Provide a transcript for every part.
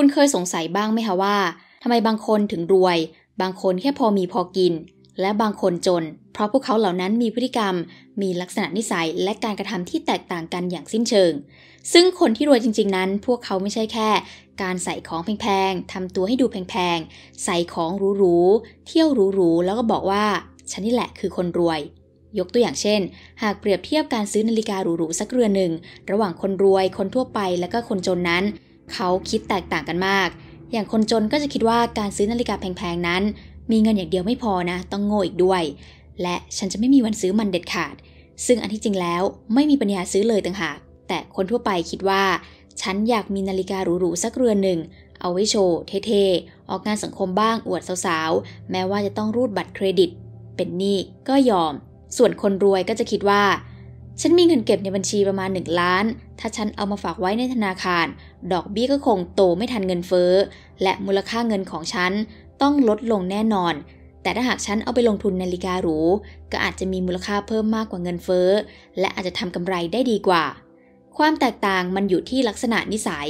คุณเคยสงสัยบ้างไหมคะว่าทำไมบางคนถึงรวย บางคนแค่พอมีพอกิน และบางคนจน เพราะพวกเขาเหล่านั้นมีพฤติกรรม มีลักษณะนิสัยและการกระทำที่แตกต่างกันอย่างสิ้นเชิง ซึ่งคนที่รวยจริงๆนั้นพวกเขาไม่ใช่แค่ การใส่ของแพงๆทำตัวให้ดูแพงๆ ใส่ของหรูๆเที่ยวหรูๆแล้วก็บอกว่าฉันนี่แหละคือคนรวย ยกตัวอย่างเช่น หากเปรียบเทียบการซื้อนาฬิกาหรูๆสักเรือนหนึ่งระหว่างคนรวยคนทั่วไปและก็คนจนนั้นเขาคิดแตกต่างกันมาก อย่างคนจนก็จะคิดว่าการซื้อนาฬิกาแพงๆ นั้นมีเงินอย่างเดียวไม่พอนะ ต้องโง่อีกด้วย และฉันจะไม่มีวันซื้อมันเด็ดขาด ซึ่งอันที่จริงแล้วไม่มีปัญญาซื้อเลยต่างหาก แต่คนทั่วไปคิดว่า ฉันอยากมีนาฬิกาหรูๆสักเรือนหนึ่งเอาไว้โชว์เท่ๆออกงานสังคมบ้างอวดสาวๆแม้ว่าจะต้องรูดบัตรเครดิต เป็นหนี้ก็ยอม ส่วนคนรวยก็จะคิดว่าฉันมีเงินเก็บในบัญชีประมาณ 1 ล้าน ถ้าฉันเอามาฝากไว้ในธนาคาร ดอกเบี้ยก็คงโตไม่ทันเงินเฟ้อ และมูลค่าเงินของฉันต้องลดลงแน่นอน แต่ถ้าหากฉันเอาไปลงทุนนาฬิกาหรู ก็อาจจะมีมูลค่าเพิ่มมากกว่าเงินเฟ้อ และอาจจะทำกำไรได้ดีกว่า ความแตกต่างมันอยู่ที่ลักษณะนิสัย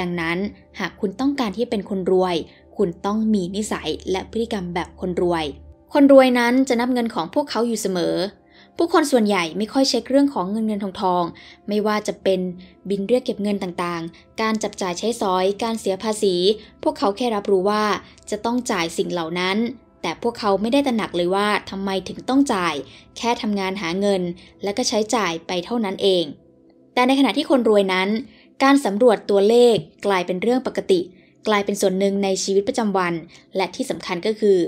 ดังนั้นหากคุณต้องการที่เป็นคนรวย คุณต้องมีนิสัยและพฤติกรรมแบบคนรวย คนรวยนั้นจะนับเงินของพวกเขาอยู่เสมอผู้คนส่วนใหญ่ไม่ค่อยเช็คเรื่องของเงินเงินทองทอง ไม่ว่าจะเป็นบินเรียกเก็บเงินต่างๆ การจับจ่ายใช้สอย การเสียภาษี พวกเขาแค่รับรู้ว่าจะต้องจ่ายสิ่งเหล่านั้น แต่พวกเขาไม่ได้ตระหนักเลยว่าทำไมถึงต้องจ่าย แค่ทำงานหาเงินและก็ใช้จ่ายไปเท่านั้นเอง แต่ในขณะที่คนรวยนั้น การสำรวจตัวเลขกลายเป็นเรื่องปกติเกลายเป็นส่วนหนึ่งในชีวิตประจำวัน และที่สำคัญก็คือ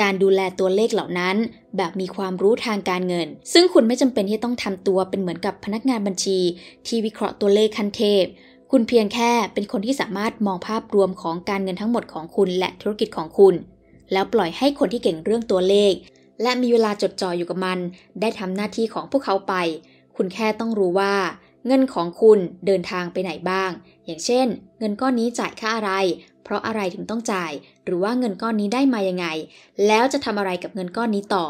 การดูแลตัวเลขเหล่านั้นแบบมีความรู้ทางการเงิน ซึ่งคุณไม่จำเป็นที่ต้องทำตัวเป็นเหมือนกับพนักงานบัญชี ที่วิเคราะห์ตัวเลขขั้นเทพ คุณเพียงแค่เป็นคนที่สามารถมองภาพรวมของการเงินทั้งหมดของคุณและธุรกิจของคุณ แล้วปล่อยให้คนที่เก่งเรื่องตัวเลข และมีเวลาจดจ่ออยู่กับมัน ได้ทำหน้าที่ของพวกเขาไป คุณแค่ต้องรู้ว่า เงินของคุณเดินทางไปไหนบ้างอย่างเช่นเงินก้อนนี้จ่ายค่าอะไร เพราะอะไรถึงต้องจ่าย หรือว่าเงินก้อนนี้ได้มายังไง แล้วจะทำอะไรกับเงินก้อนนี้ต่อ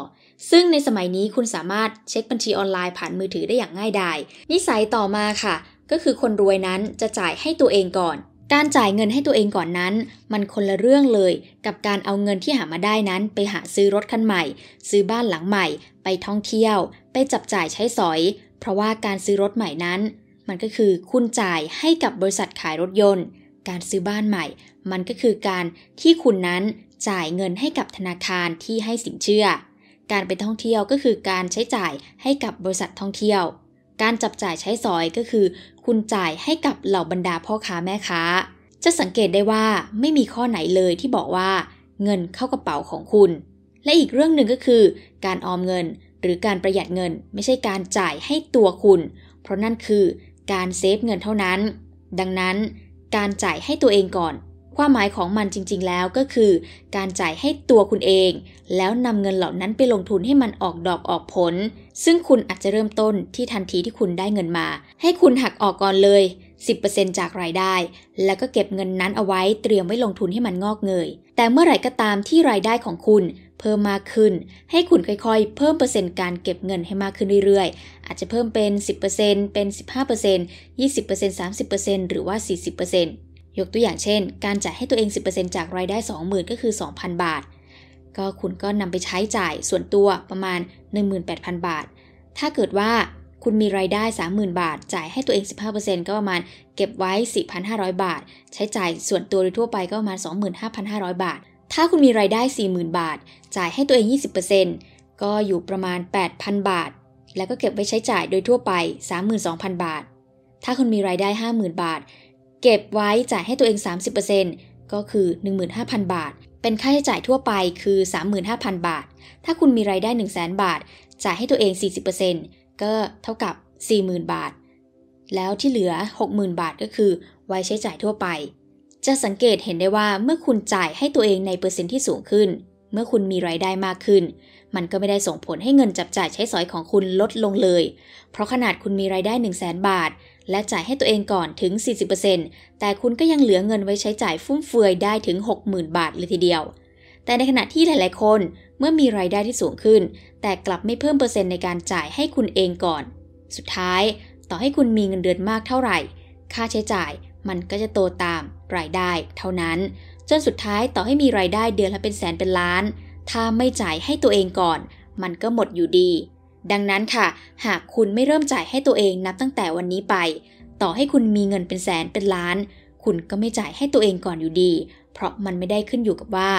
ซึ่งในสมัยนี้คุณสามารถเช็คบัญชีออนไลน์ผ่านมือถือได้อย่างง่ายดายนิสัยต่อมาค่ะ ก็คือคนรวยนั้นจะจ่ายให้ตัวเองก่อน การจ่ายเงินให้ตัวเองก่อนนั้น มันคนละเรื่องเลย กับการเอาเงินที่หามาได้นั้นไปหาซื้อรถคันใหม่ ซื้อบ้านหลังใหม่ ไปท่องเที่ยว ไปจับจ่ายใช้สอย เพราะว่าการซื้อรถใหม่นั้นมันก็คือคุณจ่ายให้กับบริษัทขายรถยนต์ การซื้อบ้านใหม่ มันก็คือการที่คุณนั้นจ่ายเงินให้กับธนาคารที่ให้สินเชื่อ การไปท่องเที่ยวก็คือการใช้จ่ายให้กับบริษัทท่องเที่ยว การจับจ่ายใช้สอยก็คือ คุณจ่ายให้กับเหล่าบรรดาพ่อค้าแม่ค้า จะสังเกตได้ว่าไม่มีข้อไหนเลยที่บอกว่า เงินเข้ากระเป๋าของคุณ และอีกเรื่องหนึ่งก็คือการออมเงิน หรือการประหยัดเงินไม่ใช่การจ่ายให้ตัวคุณ เพราะนั่นคือการเซฟเงินเท่านั้น ดังนั้นการจ่ายให้ตัวเองก่อน ความหมายของมันจริงๆ แล้วก็คือ การจ่ายให้ตัวคุณเอง แล้วนำเงินเหล่านั้นไปลงทุนให้มันออกดอกออกผล ซึ่งคุณอาจจะเริ่มต้นที่ทันทีที่คุณได้เงินมา ให้คุณหักออกก่อนเลย 10%จากรายได้ แล้วก็เก็บเงินนั้นเอาไว้เตรียมไว้ลงทุนให้มันงอกเงย แต่เมื่อไหร่ก็ตามที่รายได้ของคุณ เพิ่มมากขึ้น ให้คุณค่อยๆ เพิ่มเปอร์เซ็นต์การเก็บเงินให้มากขึ้นเรื่อยอาจจะเพิ่มเป็น 10%เป็น 15% 20% 30%หรือว่า 40%ยกตัวอย่างเช่น การจ่ายให้ตัวเอง 10%จากรายได้ 20,000ก็คือ 2,000 บาท ก็คุณก็นำไปใช้จ่ายส่วนตัวประมาณ 18,000 บาท ถ้าเกิดว่าคุณมีรายได้ 30,000 บาท จ่ายให้ตัวเอง 15%ก็ประมาณ เก็บไว้ 4,500 บาท ใช้จ่ายส่วนตัวโดยทั่วไปก็ประมาณ 25,500 บาท ถ้าคุณมีรายได้ 40,000 บาท จ่ายให้ตัวเอง 20%ก็อยู่ประมาณ 8,000 บาทแล้วก็เก็บไว้ใช้จ่ายโดยทั่วไป32,000 บาท ถ้าคุณมีรายได้ 50,000 บาท เก็บไว้จ่ายให้ตัวเอง 30%ก็คือ 15,000 บาท เป็นค่าใช้จ่ายทั่วไปคือ 35,000 บาท ถ้าคุณมีรายได้ 100,000 บาท จ่ายให้ตัวเอง 40%ก็เท่ากับ 40,000 บาท แล้วที่เหลือ 60,000 บาทก็คือไว้ใช้จ่ายทั่วไป จะสังเกตเห็นได้ว่าเมื่อคุณจ่ายให้ตัวเองในเปอร์เซ็นต์ที่สูงขึ้นเมื่อคุณมีรายได้มากขึ้น มันก็ไม่ได้ส่งผลให้เงินจับจ่ายใช้สอยของคุณลดลงเลย เพราะขนาดคุณมีรายได้ 1 0 0 0 0แบาท และจ่ายให้ตัวเองก่อนถึง 40%แต่คุณก็ยังเหลือเงินไว้ใช้จ่ายฟุ่มเฟือยได้ถึง 60,000 บาทเลยทีเดียว แต่ในขณะที่หลายๆ คนเมื่อมีรายได้ที่สูงขึ้น แต่กลับไม่เพิ่มเปอร์เซ็นต์ในการจ่ายให้คุณเองก่อน สุดท้าย ต่อให้คุณมีเงินเดือนมากเท่าไหร่ ค่าใช้จ่ายมันก็จะโตตามรายได้เท่านั้นจนสุดท้ายต่อให้มีรายได้เดือนละเป็นแสนเป็นล้าน ถ้าไม่จ่ายให้ตัวเองก่อนมันก็หมดอยู่ดี ดังนั้นค่ะ หากคุณไม่เริ่มจ่ายให้ตัวเองนับตั้งแต่วันนี้ไป ต่อให้คุณมีเงินเป็นแสนเป็นล้าน คุณก็ไม่จ่ายให้ตัวเองก่อนอยู่ดี เพราะมันไม่ได้ขึ้นอยู่กับว่า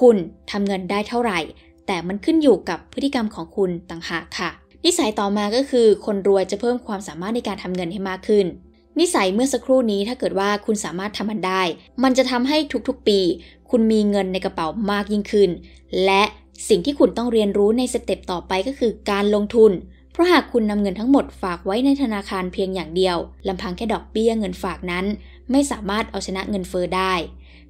คุณทำเงินได้เท่าไหร่ แต่มันขึ้นอยู่กับพฤติกรรมของคุณต่างหากค่ะ นิสัยต่อมาก็คือ คนรวยจะเพิ่มความสามารถในการทำเงินให้มากขึ้นนิสัยเมื่อสักครู่นี้ถ้าเกิดว่าคุณสามารถทำมันได้ มันจะทำให้ทุกๆปี คุณมีเงินในกระเป๋ามากยิ่งขึ้น และสิ่งที่คุณต้องเรียนรู้ในสเต็ปต่อไปก็คือการลงทุน เพราะหากคุณนำเงินทั้งหมดฝากไว้ในธนาคารเพียงอย่างเดียวลำพังแค่ดอกเบี้ยเงินฝากนั้น ไม่สามารถเอาชนะเงินเฟอ้อได้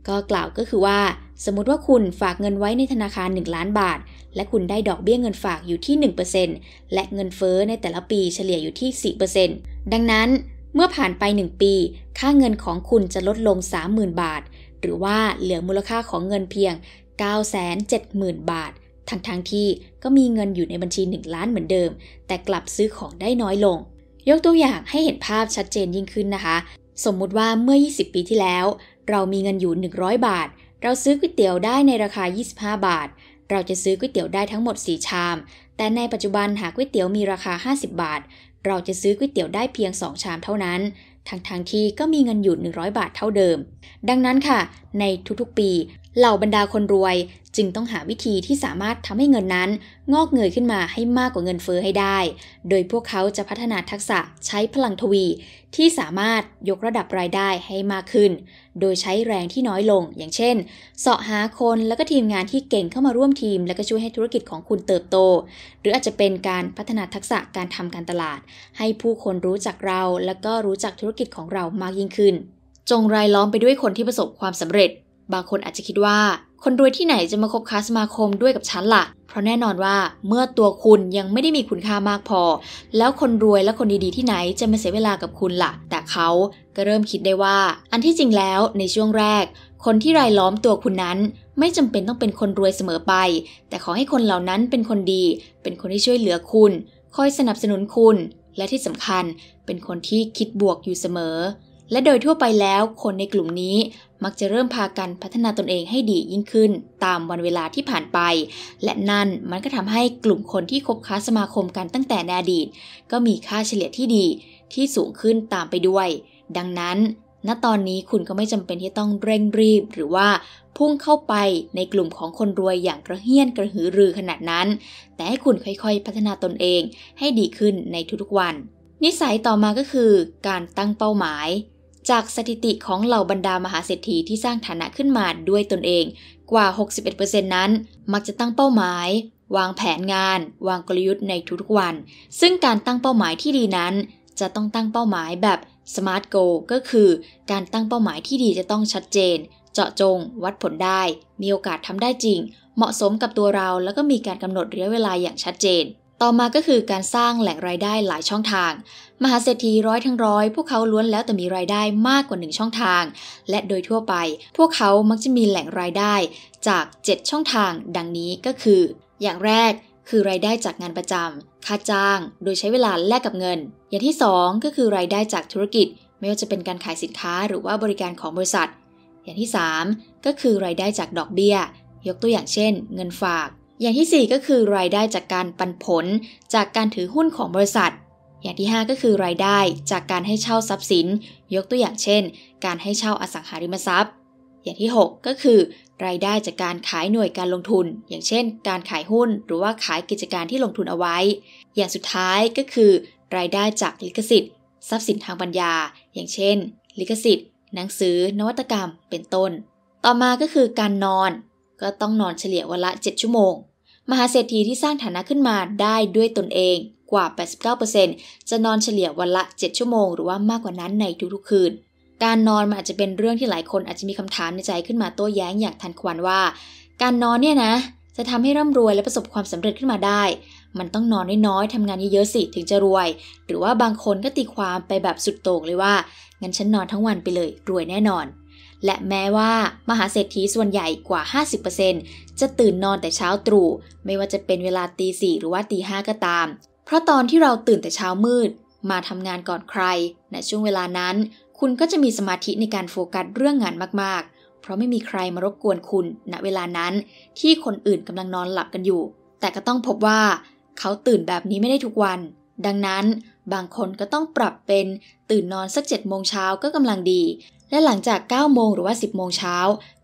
ก็กล่าวก็คือว่า สมมติว่าคุณฝากเงินไว้ในธนาคาร1ล้านบาทและคุณได้ดอกเบี้ยเงินฝากอยู่ที่ 1%และเงินเฟอ้อในแต่ละปีเฉลี่ยอยู่ที่4%ดังนั้นเมื่อผ่านไป 1 ปี ค่าเงินของคุณจะลดลง 30,000 บาท หรือว่าเหลือมูลค่าของเงินเพียง 970,000 บาท ทั้งๆทที่ก็มีเงินอยู่ในบัญชี 1 ล้านเหมือนเดิม แต่กลับซื้อของได้น้อยลง ยกตัวอย่างให้เห็นภาพชัดเจนยิ่งขึ้นนะคะ สมมุติว่าเมื่อ 20 ปีที่แล้ว เรามีเงินอยู่ 100 บาท เราซื้อก๋วยเตี๋ยวได้ในราคา 25 บาท เราจะซื้อก๋วยเตี๋ยวได้ทั้งหมด 4 ชาม แต่ในปัจจุบันหากก๋วยเตี๋ยวมีราคา 50 บาทเราจะซื้อก๋วยเตี๋ยวได้เพียง 2 ชามเท่านั้น ทั้งๆทที่ก็มีเงินอยู่ 100 บาทเท่าเดิม ดังนั้นค่ะ ในทุกๆปีเหล่าบรรดาคนรวยจึงต้องหาวิธีที่สามารถทำให้เงินนั้น งอกเงยขึ้นมาให้มากกว่าเงินเฟอ้อให้ได้ โดยพวกเขาจะพัฒนาทักษะใช้พลังทวีที่สามารถยกระดับรายได้ให้มากขึ้น โดยใช้แรงที่น้อยลง อย่างเช่นเสาะหาคนและก็ทีมงานที่เก่งเข้ามาร่วมทีม และก็ช่วยให้ธุรกิจของคุณเติบโต หรืออาจจะเป็นการพัฒนาทักษะการทำการตลาด ให้ผู้คนรู้จักเราและก็รู้จักธุรกิจของเรามากยิ่งขึ้น จงรายล้อมไปด้วยคนที่ประสบความสำเร็จบางคนอาจจะคิดว่า คนรวยที่ไหนจะมาคบค้าสมาคมด้วยกับฉันละ่ะ เพราะแน่นอนว่าเมื่อตัวคุณยังไม่ได้มีคุณค่ามากพอ แล้วคนรวยและคนดีๆที่ไหนจะมาเสียเวลากับคุณละ่ะ แต่เขาก็เริ่มคิดได้ว่าอันที่จริงแล้วในช่วงแรก คนที่รายล้อมตัวคุณนั้น ไม่จำเป็นต้องเป็นคนรวยเสมอไป แต่ขอให้คนเหล่านั้นเป็นคนดี เป็นคนที่ช่วยเหลือคุณคอยสนับสนุนคุณ และที่สำคัญเป็นคนที่คิดบวกอยู่เสมอและโดยทั่วไปแล้วคนในกลุ่มนี้มักจะเริ่มพากันพัฒนาตนเองให้ดียิ่งขึ้นตามวันเวลาที่ผ่านไป และนั่นมันก็ทำให้กลุ่มคนที่คบค้าสมาคมกันตั้งแต่ในอดีต ก็มีค่าเฉลี่ยที่ดีที่สูงขึ้นตามไปด้วย ดังนั้น ณตอนนี้คุณก็ไม่จำเป็นที่ต้องเร่งรีบ หรือว่าพุ่งเข้าไปในกลุ่มของคนรวยอย่างกระเฮี้ยนกระหือรือขนาดนั้น แต่ให้คุณค่อยๆพัฒนาตนเองให้ดีขึ้นในทุกๆวัน นิสัยต่อมาก็คือ การตั้งเป้าหมายจากสถิติของเหล่าบรรดามหาเศรษฐีที่สร้างฐานะขึ้นมาด้วยตนเองกว่า 61%นั้น มักจะตั้งเป้าหมาย วางแผนงาน วางกลยุทธ์ในทุกๆวัน ซึ่งการตั้งเป้าหมายที่ดีนั้น จะต้องตั้งเป้าหมายแบบ smart g o a กก็คือการตั้งเป้าหมายที่ดีจะต้องชัดเจน เจาะจง วัดผลได้ มีโอกาสทำได้จริง เหมาะสมกับตัวเราแล้วก็มีการกำหนดระยะเวลาอย่างชัดเจนต่อมาก็คือการสร้างแหล่งรายได้หลายช่องทาง มหาเศรษฐีร้อยทั้งร้อยพวกเขาล้วนแล้วแต่มีรายได้มากกว่าหนึ่งช่องทาง และโดยทั่วไป พวกเขามักจะมีแหล่งรายได้จาก 7 ช่องทางดังนี้ก็คือ อย่างแรกคือรายได้จากงานประจำค่าจ้าง โดยใช้เวลาแลกกับเงิน อย่างที่ 2 ก็คือรายได้จากธุรกิจ ไม่ว่าจะเป็นการขายสินค้าหรือว่าบริการของบริษัท อย่างที่ 3 ก็คือรายได้จากดอกเบี้ยยกตัวอย่างเช่น เงินฝากอย่างที่4ก็คือรายได้จากการปันผลจากการถือหุ้นของบริษัท อย่างที่ 5 ก็คือรายได้จากการให้เช่าทรัพย์สิน ยกตัวอย่างเช่น การให้เช่าอสังหาริมทรัพย์ อย่างที่ 6 ก็คือรายได้จากการขายหน่วยการลงทุน อย่างเช่น การขายหุ้นหรือว่าขายกิจการที่ลงทุนเอาไว้ อย่างสุดท้ายก็คือ รายได้จากลิขสิทธิ์ทรัพย์สินทางปัญญา อย่างเช่น ลิขสิทธิ์ หนังสือ นวัตกรรม เป็นต้น ต่อมาก็คือการนอนก็ต้องนอนเฉลี่ยวันละ 7 ชั่วโมง มหาเศรษฐีที่สร้างฐานะขึ้นมาได้ด้วยตนเองกว่า 89%จะนอนเฉลี่ยวันละ 7 ชั่วโมง หรือว่ามากกว่านั้นในทุกๆคืน การนอนมันอาจจะเป็นเรื่องที่หลายคนอาจจะมีคำถามในใจขึ้นมาโต้แย้งอย่างทันควันว่า การนอนเนี่ยนะ จะทำให้ร่ำรวยและประสบความสำเร็จขึ้นมาได้ มันต้องนอนน้อยๆทำงานเยอะๆสิถึงจะรวย หรือว่าบางคนก็ตีความไปแบบสุดโต่งเลยว่างั้นฉันนอนทั้งวันไปเลยรวยแน่นอนและแม้ว่ามหาเศรษฐีส่วนใหญ่กว่า 50%จะตื่นนอนแต่เช้าตรู่ ไม่ว่าจะเป็นเวลาตีสี่หรือว่าตีห้าก็ตาม เพราะตอนที่เราตื่นแต่เช้ามืด มาทำงานก่อนใคร ในช่วงเวลานั้น คุณก็จะมีสมาธิในการโฟกัสเรื่องงานมากๆ เพราะไม่มีใครมารบกวนคุณณเวลานั้น ที่คนอื่นกำลังนอนหลับกันอยู่ แต่ก็ต้องพบว่า เขาตื่นแบบนี้ไม่ได้ทุกวัน ดังนั้น บางคนก็ต้องปรับเป็นตื่นนอนสัก7จ็ดโมงเช้าก็กำลังดีและหลังจาก 9 โมงหรือว่า 10 โมงเช้า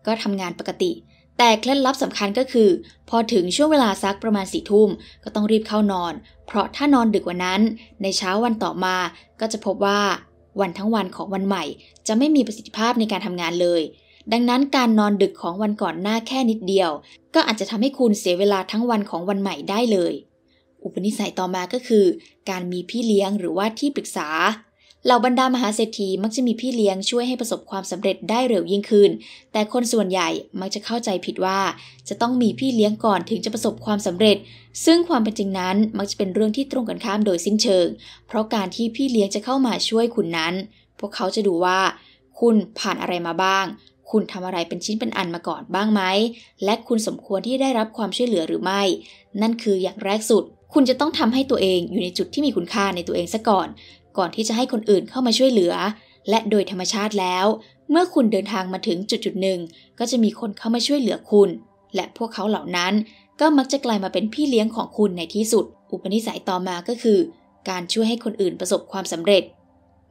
ก็ทำงานปกติ แต่เคล็ดลับสำคัญก็คือ พอถึงช่วงเวลาสักประมาณสี่ทุ่มก็ต้องรีบเข้านอน เพราะถ้านอนดึกกว่านั้น ในเช้าวันต่อมา ก็จะพบว่า วันทั้งวันของวันใหม่จะไม่มีประสิทธิภาพในการทำงานเลย ดังนั้นการนอนดึกของวันก่อนหน้าแค่นิดเดียว ก็อาจจะทำให้คุณเสียเวลาทั้งวันของวันใหม่ได้เลย อุปนิสัยต่อมา ก็คือ การมีพี่เลี้ยง หรือว่าที่ปรึกษาเหล่าบรรดามหาเศรษฐีมักจะมีพี่เลี้ยงช่วยให้ประสบความสำเร็จได้เร็วยิ่งขึ้น แต่คนส่วนใหญ่มักจะเข้าใจผิดว่าจะต้องมีพี่เลี้ยงก่อนถึงจะประสบความสำเร็จ ซึ่งความเป็นจริงนั้นมักจะเป็นเรื่องที่ตรงกันข้ามโดยสิ้นเชิง เพราะการที่พี่เลี้ยงจะเข้ามาช่วยคุณนั้น พวกเขาจะดูว่า คุณผ่านอะไรมาบ้าง คุณทำอะไรเป็นชิ้นเป็นอันมาก่อนบ้างไหม และคุณสมควรที่ได้รับความช่วยเหลือหรือไม่ นั่นคืออย่างแรกสุด คุณจะต้องทำให้ตัวเองอยู่ในจุดที่มีคุณค่าในตัวเองซะก่อนก่อนที่จะให้คนอื่นเข้ามาช่วยเหลือ และโดยธรรมชาติแล้ว เมื่อคุณเดินทางมาถึงจุดจุดหนึ่งก็จะมีคนเข้ามาช่วยเหลือคุณ และพวกเขาเหล่านั้นก็มักจะกลายมาเป็นพี่เลี้ยงของคุณในที่สุด อุปนิสัยต่อมาก็คือ การช่วยให้คนอื่นประสบความสำเร็จ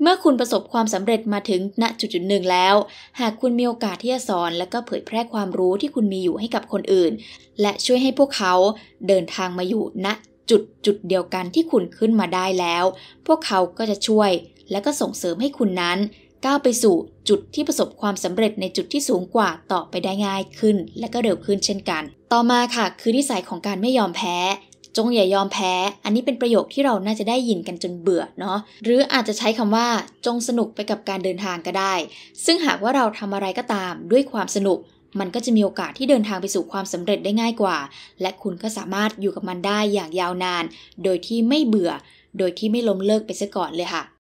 เมื่อคุณประสบความสำเร็จมาถึงณจุดจุดหนึ่งแล้ว หากคุณมีโอกาสที่จะสอนและก็เผยแพร่ความรู้ที่คุณมีอยู่ให้กับคนอื่น และช่วยให้พวกเขา เดินทางมาอยู่ณจุด จุดเดียวกันที่คุณขึ้นมาได้แล้ว พวกเขาก็จะช่วย และก็ส่งเสริมให้คุณนั้น ก้าวไปสู่ จุดที่ประสบความสำเร็จในจุดที่สูงกว่าต่อไปได้ง่ายขึ้น และก็เร็วขึ้นเช่นกัน ต่อมาค่ะคือนิสัยของการไม่ยอมแพ้ จงอย่ายอมแพ้ อันนี้เป็นประโยคที่เราน่าจะได้ยินกันจนเบื่อเนาะหรืออาจจะใช้คำว่าจงสนุกไปกับการเดินทางก็ได้ ซึ่งหากว่าเราทำอะไรก็ตามด้วยความสนุกมันก็จะมีโอกาสที่เดินทางไปสู่ความสำเร็จได้ง่ายกว่า และคุณก็สามารถอยู่กับมันได้อย่างยาวนาน โดยที่ไม่เบื่อ โดยที่ไม่ล้มเลิกไปซะก่อนเลยค่ะ